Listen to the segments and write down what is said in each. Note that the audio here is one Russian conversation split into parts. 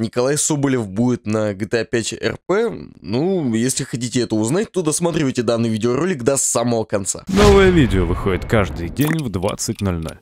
Николай Соболев будет на GTA 5 RP. Ну, если хотите это узнать, то досматривайте данный видеоролик до самого конца. Новое видео выходит каждый день в 20.00.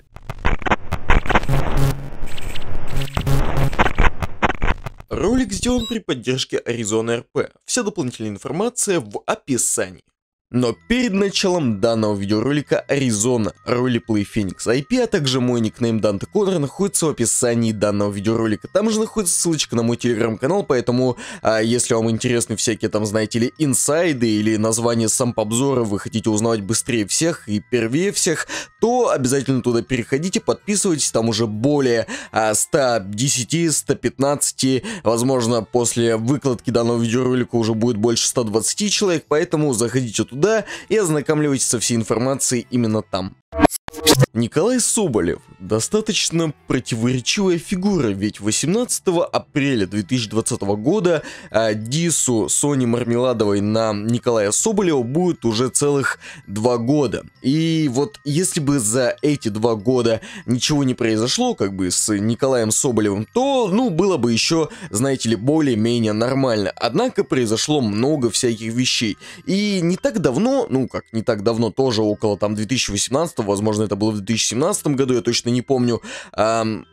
Ролик сделан при поддержке Arizona RP. Вся дополнительная информация в описании. Но перед началом данного видеоролика Arizona, ролеплей Phoenix IP, а также мой никнейм Данте Коннор находится в описании данного видеоролика. Там же находится ссылочка на мой телеграм-канал, поэтому а, если вам интересны всякие там, знаете ли, инсайды или названия сампобзора, вы хотите узнавать быстрее всех и первее всех, то обязательно туда переходите, подписывайтесь, там уже более а, 110, 115, возможно после выкладки данного видеоролика уже будет больше 120 человек, поэтому заходите туда туда и ознакомливайтесь со всей информацией именно там. Николай Соболев – достаточно противоречивая фигура, ведь 18 апреля 2020 года э, Дису Сони Мармеладовой на Николая Соболева будет уже целых два года. И вот если бы за эти два года ничего не произошло, как бы с Николаем Соболевым, то, ну, было бы еще, знаете ли, более-менее нормально. Однако произошло много всяких вещей. И не так давно, ну, как не так давно, тоже около там 2018, возможно, это было в 2017 году, я точно не помню, Arizona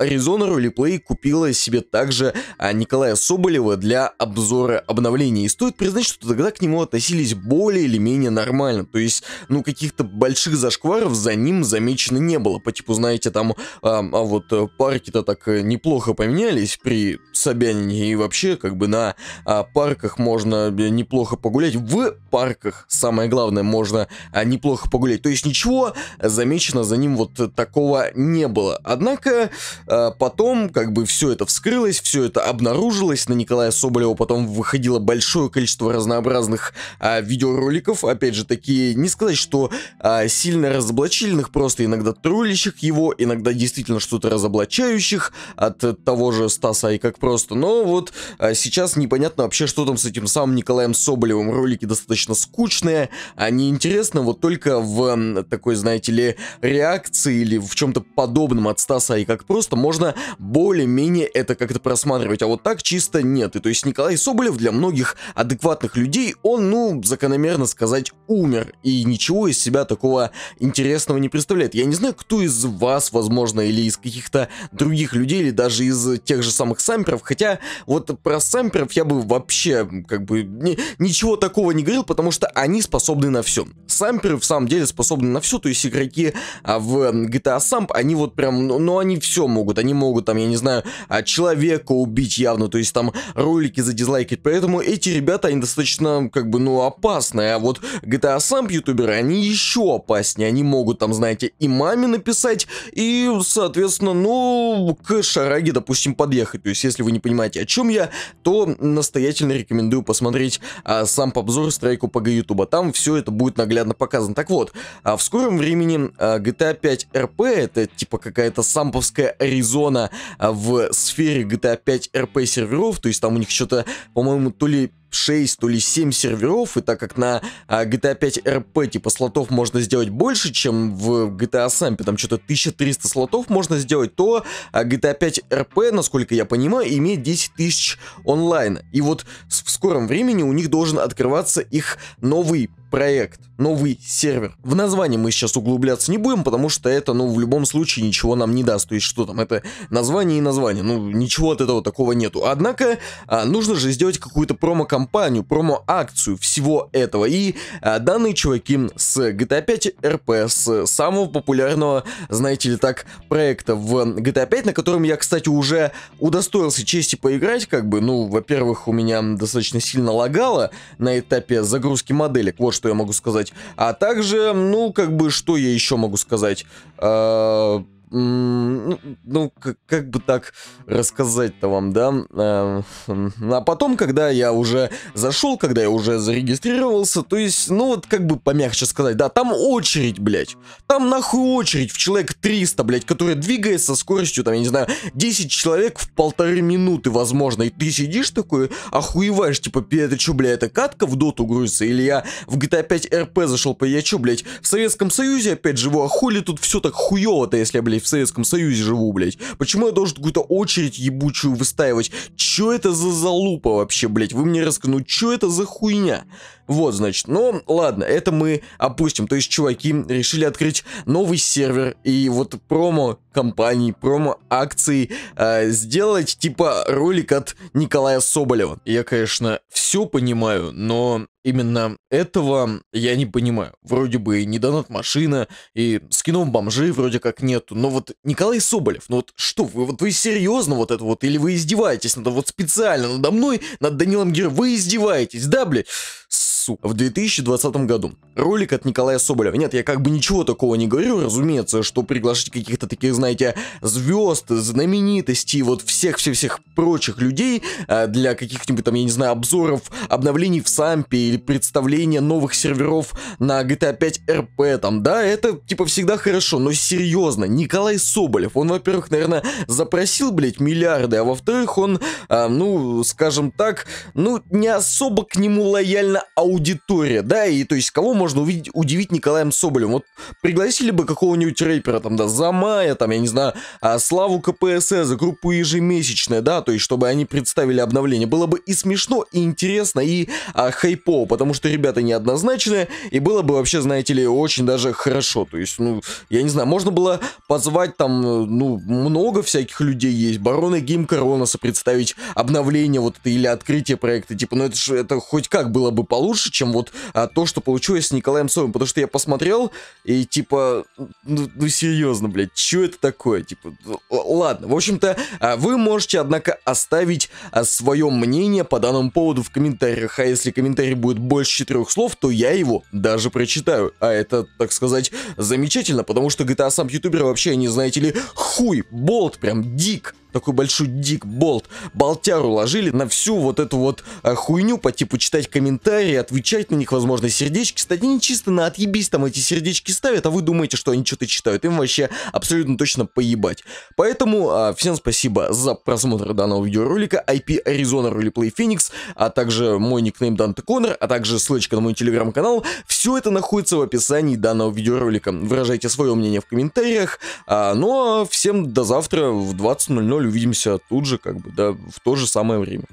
Roleplay купила себе также а, Николая Соболева для обзора обновлений. И стоит признать, что тогда к нему относились более или менее нормально. То есть, ну, каких-то больших зашкваров за ним замечено не было. По типу, знаете, там, а, а вот э, парки-то так э, неплохо поменялись при Собянине. И вообще, как бы на а, парках можно э, неплохо погулять. В парках, самое главное, можно а, неплохо погулять. То есть, ничего замечено за ним вот такого не было. Однако э, потом как бы все это вскрылось, все это обнаружилось, на Николая Соболева потом выходило большое количество разнообразных э, видеороликов, опять же такие, не сказать, что э, сильно разоблачительных, просто иногда троллящих его, иногда действительно что-то разоблачающих от того же Стаса и как просто, но вот э, сейчас непонятно вообще, что там с этим самым Николаем Соболевым, ролики достаточно скучные, они интересны вот только в такой, знаете ли, реакции реакции или в чем-то подобном от Стаса, и как просто можно более-менее это как-то просматривать, а вот так чисто нет. И то есть Николай Соболев для многих адекватных людей, он, ну, закономерно сказать, умер, и ничего из себя такого интересного не представляет. Я не знаю, кто из вас, возможно, или из каких-то других людей, или даже из тех же самых самперов, хотя вот про самперов я бы вообще, как бы, ни, ничего такого не говорил, потому что они способны на все. сэмперы в самом деле способны на все, то есть игроки а, в GTA Samp, они вот прям, ну, ну они все могут. Они могут там, я не знаю, а, человека убить явно, то есть там ролики задизлайкать. Поэтому эти ребята, они достаточно, как бы, ну, опасные. А вот GTA Samp ютуберы, они еще опаснее. Они могут там, знаете, и маме написать, и, соответственно, ну, к Шараге, допустим, подъехать. То есть, если вы не понимаете, о чем я, то настоятельно рекомендую посмотреть а, сам обзор с тройку ПГ Ютуба. Там все это будет наглядно показано. Так вот, а, в скором времени а, GTA 5 5 RP, это типа какая-то самповская Аризона а, в сфере GTA 5 RP серверов, то есть там у них что-то, по-моему, то ли 6, то ли 7 серверов, и так как на GTA 5 RP типа слотов можно сделать больше, чем в GTA Samp, там что-то 1300 слотов можно сделать, то GTA 5 RP, насколько я понимаю, имеет 10 тысяч онлайн. И вот в скором времени у них должен открываться их новый проект, новый сервер. В название мы сейчас углубляться не будем, потому что это, ну, в любом случае ничего нам не даст. То есть, что там, это название и название. Ну, ничего от этого такого нету. Однако, а, нужно же сделать какую-то промо-компанию кампанию, промо-акцию всего этого. И а, данные чуваки с GTA 5 RP, с самого популярного, знаете ли так, проекта в GTA 5, на котором я, кстати, уже удостоился чести поиграть, как бы, ну, во-первых, у меня достаточно сильно лагало на этапе загрузки моделек, вот что я могу сказать. А также, ну, как бы, что я еще могу сказать? А ну, как, как бы так рассказать-то вам, да? Эм, а потом, когда я уже зашел, когда я уже зарегистрировался, то есть, ну, вот как бы помягче сказать, да, там очередь, блядь. Там нахуй очередь в человек 300, блядь, который двигается скоростью, там, я не знаю, 10 человек в полторы минуты, возможно. И ты сидишь такой, охуеваешь, типа, это что, бля, это катка в доту грузится? Или я в GTA 5 RP зашел, по я что, блядь, в Советском Союзе опять живу, а хули тут все так хуево-то, если я, блядь, блядь, в Советском Союзе живу, блядь. Почему я должен какую-то очередь ебучую выстаивать? Чё это за залупа вообще, блядь? Вы мне расскажите, ну чё это за хуйня? Вот, значит, ну, ладно, это мы опустим. То есть, чуваки решили открыть новый сервер, и вот промо компаний, промо-акций, э, сделать типа ролик от Николая Соболева. Я, конечно, все понимаю, но именно этого я не понимаю. Вроде бы и не донат машина, и скинов бомжи вроде как нету, но вот Николай Соболев, ну вот что, вы, вот вы серьезно вот это вот, или вы издеваетесь надо вот специально надо мной, над Данилом Гир, вы издеваетесь, да, блядь? Су в 2020 году. Ролик от Николая Соболева. Нет, я как бы ничего такого не говорю, разумеется, что приглашать каких-то таких, знаете, звезд, знаменитостей, вот всех-всех-всех прочих людей э, для каких-нибудь там, я не знаю, обзоров, обновлений в Сампе или представления новых серверов на GTA 5 RP там, да, это типа всегда хорошо, но серьезно, Николай Соболев, он, во-первых, наверное, запросил, блядь, миллиарды, а во-вторых, он, э, ну, скажем так, ну, не особо к нему лояльно аудитория аудитория, да, и то есть кого можно увидеть, удивить Николаем Соболем. Вот пригласили бы какого-нибудь рэпера, там, да, Замая, там, я не знаю, а, Славу КПСС, группу ежемесячная, да, то есть чтобы они представили обновление. Было бы и смешно, и интересно, и а, хайпово, потому что ребята неоднозначные, и было бы вообще, знаете ли, очень даже хорошо. То есть, ну, я не знаю, можно было позвать там, ну, много всяких людей есть, Барона Гейм Короноса представить обновление вот это или открытие проекта, типа, ну это же это хоть как было бы получше, больше, чем вот а, то, что получу я с Николаем Совым. Потому что я посмотрел, и типа, ну, ну серьезно, блядь, что это такое? Типа, ладно. В общем-то, а, вы можете, однако, оставить а, свое мнение по данному поводу в комментариях. А если комментарий будет больше четырех слов, то я его даже прочитаю. А это, так сказать, замечательно, потому что GTA сам ютубер вообще, не знаете ли, хуй, болт, прям дик такой большой дик болт, болтяру ложили на всю вот эту вот а, хуйню по типу читать комментарии, отвечать на них, возможно, сердечки. Кстати, не чисто на отъебись там эти сердечки ставят, а вы думаете, что они что-то читают. Им вообще абсолютно точно поебать. Поэтому а, всем спасибо за просмотр данного видеоролика. IP Arizona Roleplay Phoenix, а также мой никнейм Данте Коннор, а также ссылочка на мой телеграм-канал. Все это находится в описании данного видеоролика. Выражайте свое мнение в комментариях. А, ну а всем до завтра в 20.00 увидимся тут же, как бы, да, в то же самое время.